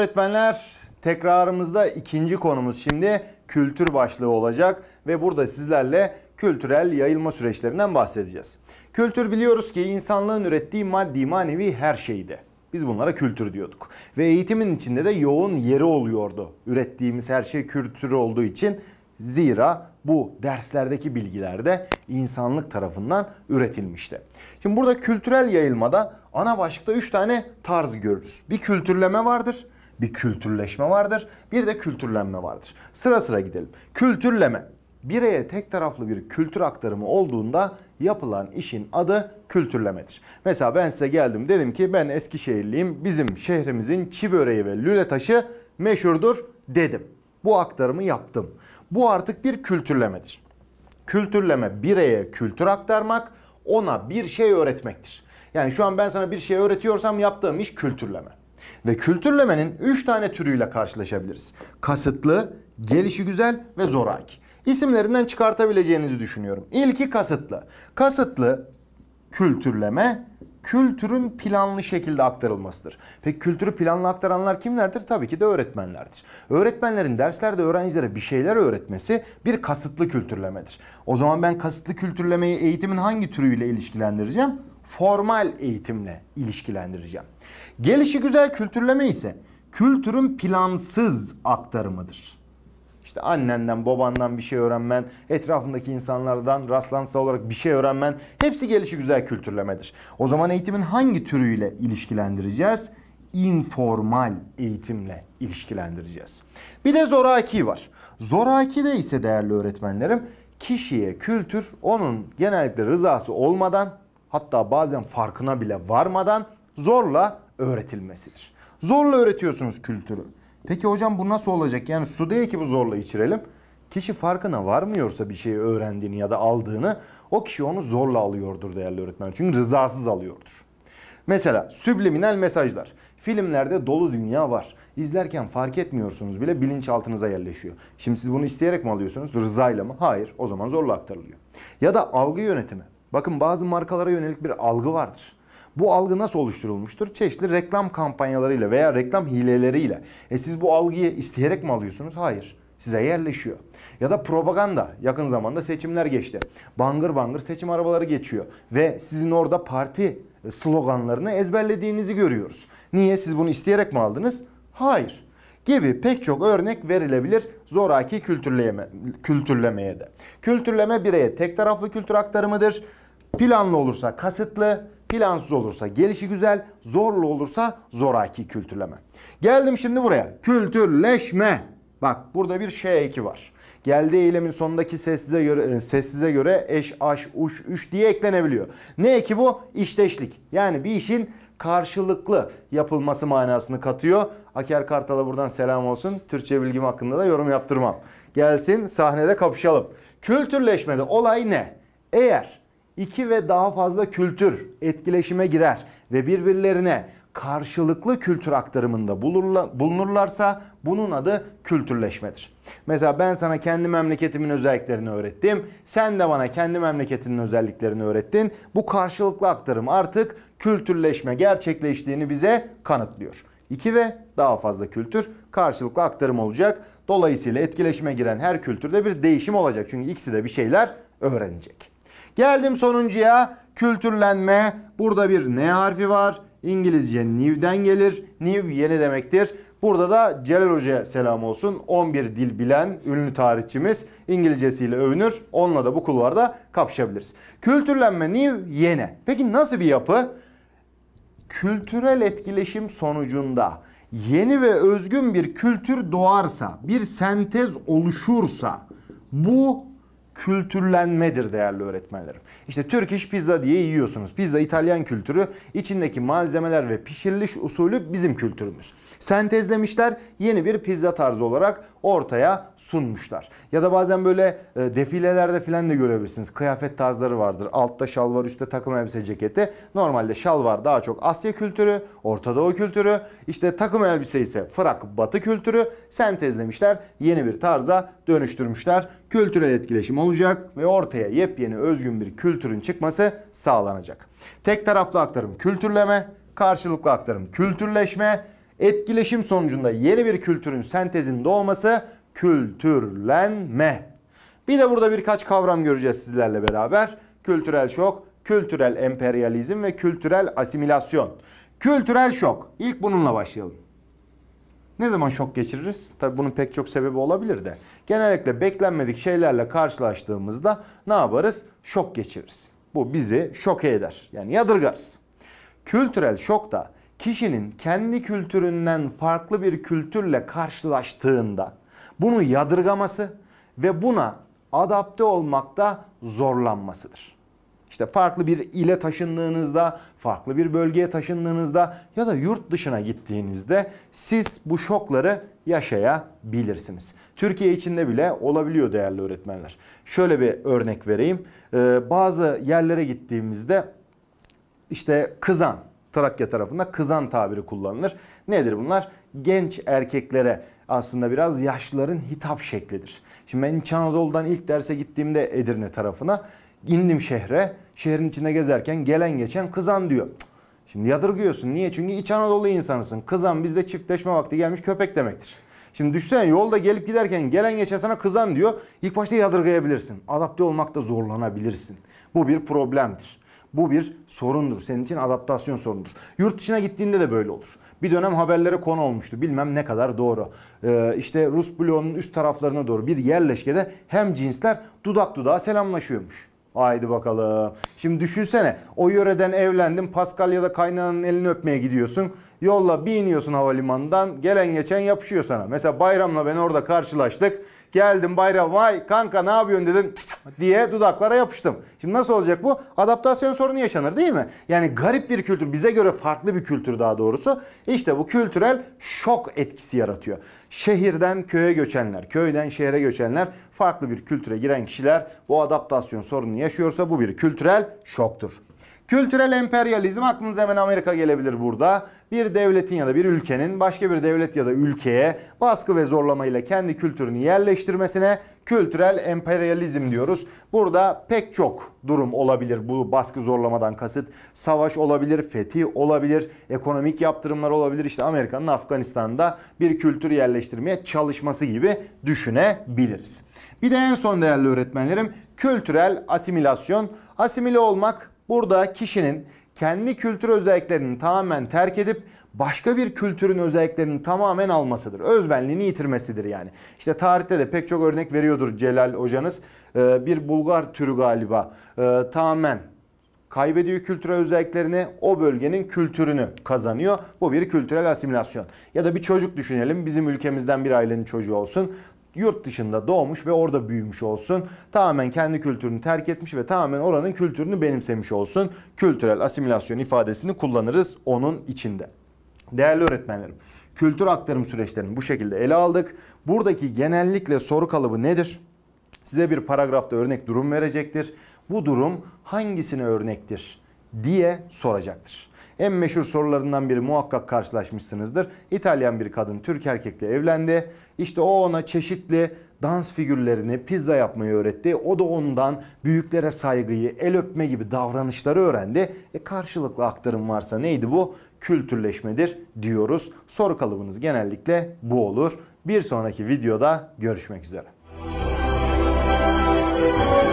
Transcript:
öğretmenler. Tekrarımızda ikinci konumuz şimdi kültür başlığı olacak ve burada sizlerle kültürel yayılma süreçlerinden bahsedeceğiz. Kültür biliyoruz ki insanlığın ürettiği maddi manevi her şeydi. Biz bunlara kültür diyorduk. Ve eğitimin içinde de yoğun yeri oluyordu. Ürettiğimiz her şey kültür olduğu için zira bu derslerdeki bilgiler de insanlık tarafından üretilmişti. Şimdi burada kültürel yayılmada ana başlıkta 3 tane tarz görürüz. Bir kültürleme vardır, bir kültürleşme vardır. Bir de kültürlenme vardır. Sıra sıra gidelim. Kültürleme. Bireye tek taraflı bir kültür aktarımı olduğunda yapılan işin adı kültürlemedir. Mesela ben size geldim dedim ki ben Eskişehirliyim. Bizim şehrimizin çi böreği ve lüle taşı meşhurdur dedim. Bu aktarımı yaptım. Bu artık bir kültürlemedir. Kültürleme bireye kültür aktarmak, ona bir şey öğretmektir. Yani şu an ben sana bir şey öğretiyorsam yaptığım iş kültürleme. Ve kültürlemenin 3 tane türüyle karşılaşabiliriz. Kasıtlı, gelişigüzel ve zoraki. İsimlerinden çıkartabileceğinizi düşünüyorum. İlki kasıtlı. Kasıtlı kültürleme kültürün planlı şekilde aktarılmasıdır. Peki kültürü planlı aktaranlar kimlerdir? Tabii ki de öğretmenlerdir. Öğretmenlerin derslerde öğrencilere bir şeyler öğretmesi bir kasıtlı kültürlemedir. O zaman ben kasıtlı kültürlemeyi eğitimin hangi türüyle ilişkilendireceğim? formal eğitimle ilişkilendireceğim. Gelişi güzel kültürleme ise kültürün plansız aktarımıdır. İşte annenden, babandan bir şey öğrenmen, etrafındaki insanlardan rastlantısal olarak bir şey öğrenmen hepsi gelişi güzel kültürlemedir. O zaman eğitimin hangi türüyle ilişkilendireceğiz? informal eğitimle ilişkilendireceğiz. Bir de zoraki var. Zoraki de ise değerli öğretmenlerim kişiye kültür onun genellikle rızası olmadan hatta bazen farkına bile varmadan zorla öğretilmesidir. Zorla öğretiyorsunuz kültürü. Peki hocam bu nasıl olacak? Yani su değil ki bu zorla içirelim. Kişi farkına varmıyorsa bir şeyi öğrendiğini ya da aldığını o kişi onu zorla alıyordur değerli öğretmen. Çünkü rızasız alıyordur. Mesela subliminal mesajlar. Filmlerde dolu dünya var. İzlerken fark etmiyorsunuz bile bilinçaltınıza yerleşiyor. Şimdi siz bunu isteyerek mi alıyorsunuz? Rızayla mı? Hayır. O zaman zorla aktarılıyor. Ya da algı yönetimi. Bakın bazı markalara yönelik bir algı vardır. Bu algı nasıl oluşturulmuştur? Çeşitli reklam kampanyalarıyla veya reklam hileleriyle. E siz bu algıyı isteyerek mi alıyorsunuz? Hayır. Size yerleşiyor. Ya da propaganda. Yakın zamanda seçimler geçti. Bangır bangır seçim arabaları geçiyor. Ve sizin orada parti e, sloganlarını ezberlediğinizi görüyoruz. Niye? Siz bunu isteyerek mi aldınız? Hayır gibi pek çok örnek verilebilir zoraki kültürleme, kültürlemeye de. Kültürleme bireye tek taraflı kültür aktarımıdır. Planlı olursa kasıtlı, plansız olursa gelişi güzel, zorlu olursa zoraki kültürleme. Geldim şimdi buraya. Kültürleşme. Bak burada bir şey eki var. Geldiği eylemin sonundaki sessize göre, e, sessize göre eş, aş, uş, üç diye eklenebiliyor. Ne ki bu? İşteşlik. Yani bir işin karşılıklı yapılması manasını katıyor. Aker Kartal'a buradan selam olsun. Türkçe bilgim hakkında da yorum yaptırmam. Gelsin sahnede kapışalım. Kültürleşmede olay ne? Eğer iki ve daha fazla kültür etkileşime girer ve birbirlerine karşılıklı kültür aktarımında bulunurlarsa bunun adı kültürleşmedir. Mesela ben sana kendi memleketimin özelliklerini öğrettim. Sen de bana kendi memleketinin özelliklerini öğrettin. Bu karşılıklı aktarım artık kültürleşme gerçekleştiğini bize kanıtlıyor. İki ve daha fazla kültür karşılıklı aktarım olacak. Dolayısıyla etkileşime giren her kültürde bir değişim olacak. Çünkü ikisi de bir şeyler öğrenecek. Geldim sonuncuya kültürlenme. Burada bir N harfi var. İngilizce new'den gelir. New yeni demektir. Burada da Celal Hoca'ya selam olsun. 11 dil bilen ünlü tarihçimiz İngilizcesiyle övünür. Onunla da bu kulvarda kapışabiliriz. Kültürlenme new yeni. Peki nasıl bir yapı? Kültürel etkileşim sonucunda yeni ve özgün bir kültür doğarsa, bir sentez oluşursa bu kültürlenmedir değerli öğretmenlerim. İşte Türk iş pizza diye yiyorsunuz. Pizza İtalyan kültürü, içindeki malzemeler ve pişiriliş usulü bizim kültürümüz. Sentezlemişler yeni bir pizza tarzı olarak ortaya sunmuşlar. Ya da bazen böyle e, defilelerde filan da görebilirsiniz. Kıyafet tarzları vardır. Altta şalvar, üstte takım elbise ceketi. Normalde şalvar daha çok Asya kültürü, Orta Doğu kültürü. İşte takım elbise ise Frak Batı kültürü. Sentezlemişler yeni bir tarza dönüştürmüşler. Kültürel etkileşim olacak ve ortaya yepyeni özgün bir kültürün çıkması sağlanacak. Tek taraflı aktarım kültürleme, karşılıklı aktarım kültürleşme, etkileşim sonucunda yeni bir kültürün sentezinin doğması kültürlenme. Bir de burada birkaç kavram göreceğiz sizlerle beraber. Kültürel şok, kültürel emperyalizm ve kültürel asimilasyon. Kültürel şok. İlk bununla başlayalım. Ne zaman şok geçiririz? Tabii bunun pek çok sebebi olabilir de. Genellikle beklenmedik şeylerle karşılaştığımızda ne yaparız? Şok geçiririz. Bu bizi şoke eder. Yani yadırgarız. Kültürel şok da kişinin kendi kültüründen farklı bir kültürle karşılaştığında bunu yadırgaması ve buna adapte olmakta zorlanmasıdır. İşte farklı bir ile taşındığınızda, farklı bir bölgeye taşındığınızda ya da yurt dışına gittiğinizde siz bu şokları yaşayabilirsiniz. Türkiye içinde bile olabiliyor değerli öğretmenler. Şöyle bir örnek vereyim. Ee, bazı yerlere gittiğimizde işte kızan, Trakya tarafında kızan tabiri kullanılır. Nedir bunlar? Genç erkeklere aslında biraz yaşlıların hitap şeklidir. Şimdi ben İç Anadolu'dan ilk derse gittiğimde Edirne tarafına İndim şehre. Şehrin içinde gezerken gelen geçen kızan diyor. Şimdi yadırgıyorsun. Niye? Çünkü İç Anadolu insanısın. Kızan bizde çiftleşme vakti gelmiş köpek demektir. Şimdi düşünsene yolda gelip giderken gelen geçen sana kızan diyor. İlk başta yadırgayabilirsin. Adapte olmakta zorlanabilirsin. Bu bir problemdir. Bu bir sorundur. Senin için adaptasyon sorundur. Yurt dışına gittiğinde de böyle olur. Bir dönem haberlere konu olmuştu. Bilmem ne kadar doğru. Ee, işte Rus bloğunun üst taraflarına doğru bir yerleşkede hem cinsler dudak dudağa selamlaşıyormuş. Haydi bakalım. Şimdi düşünsene o yöreden evlendin Paskalya da kaynananın elini öpmeye gidiyorsun. Yolla bir iniyorsun havalimanından gelen geçen yapışıyor sana. Mesela Bayram'la ben orada karşılaştık. Geldim Bayram vay kanka ne yapıyorsun dedim diye dudaklara yapıştım. Şimdi nasıl olacak bu? Adaptasyon sorunu yaşanır değil mi? Yani garip bir kültür bize göre farklı bir kültür daha doğrusu. İşte bu kültürel şok etkisi yaratıyor. Şehirden köye göçenler, köyden şehre göçenler farklı bir kültüre giren kişiler bu adaptasyon sorunu yaşıyorsa bu bir kültürel şoktur. Kültürel emperyalizm aklınıza hemen Amerika gelebilir burada. Bir devletin ya da bir ülkenin başka bir devlet ya da ülkeye baskı ve zorlamayla kendi kültürünü yerleştirmesine kültürel emperyalizm diyoruz. Burada pek çok durum olabilir. Bu baskı zorlamadan kasıt savaş olabilir, fetih olabilir, ekonomik yaptırımlar olabilir. İşte Amerika'nın Afganistan'da bir kültür yerleştirmeye çalışması gibi düşünebiliriz. Bir de en son değerli öğretmenlerim kültürel asimilasyon. Asimile olmak Burada kişinin kendi kültür özelliklerini tamamen terk edip başka bir kültürün özelliklerini tamamen almasıdır. Özbenliğini yitirmesidir yani. İşte tarihte de pek çok örnek veriyordur Celal hocanız. Ee, bir Bulgar türü galiba ee, tamamen kaybediyor kültürel özelliklerini, o bölgenin kültürünü kazanıyor. Bu bir kültürel asimilasyon. Ya da bir çocuk düşünelim. Bizim ülkemizden bir ailenin çocuğu olsun yurt dışında doğmuş ve orada büyümüş olsun. Tamamen kendi kültürünü terk etmiş ve tamamen oranın kültürünü benimsemiş olsun. Kültürel asimilasyon ifadesini kullanırız onun içinde. Değerli öğretmenlerim, kültür aktarım süreçlerini bu şekilde ele aldık. Buradaki genellikle soru kalıbı nedir? Size bir paragrafta örnek durum verecektir. Bu durum hangisine örnektir diye soracaktır en meşhur sorularından biri muhakkak karşılaşmışsınızdır. İtalyan bir kadın Türk erkekle evlendi. İşte o ona çeşitli dans figürlerini pizza yapmayı öğretti. O da ondan büyüklere saygıyı, el öpme gibi davranışları öğrendi. E karşılıklı aktarım varsa neydi bu? Kültürleşmedir diyoruz. Soru kalıbınız genellikle bu olur. Bir sonraki videoda görüşmek üzere.